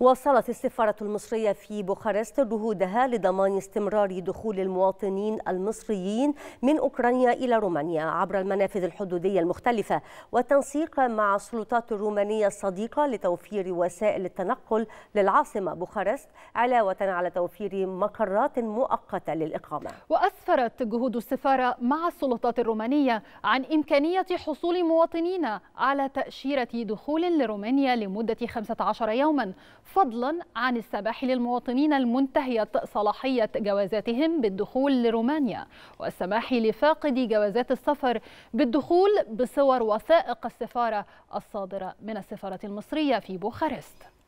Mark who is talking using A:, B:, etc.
A: واصلت السفارة المصرية في بوخارست جهودها لضمان استمرار دخول المواطنين المصريين من أوكرانيا إلى رومانيا عبر المنافذ الحدودية المختلفة والتنسيق مع السلطات الرومانية الصديقة لتوفير وسائل التنقل للعاصمة بوخارست علاوة على توفير مقرات مؤقتة للإقامة
B: وأسفرت جهود السفارة مع السلطات الرومانية عن إمكانية حصول مواطنين على تأشيرة دخول لرومانيا لمدة 15 يوما فضلا عن السماح للمواطنين المنتهية صلاحية جوازاتهم بالدخول لرومانيا والسماح لفاقدي جوازات السفر بالدخول بصور وثائق السفارة الصادرة من السفارة المصرية في بوخارست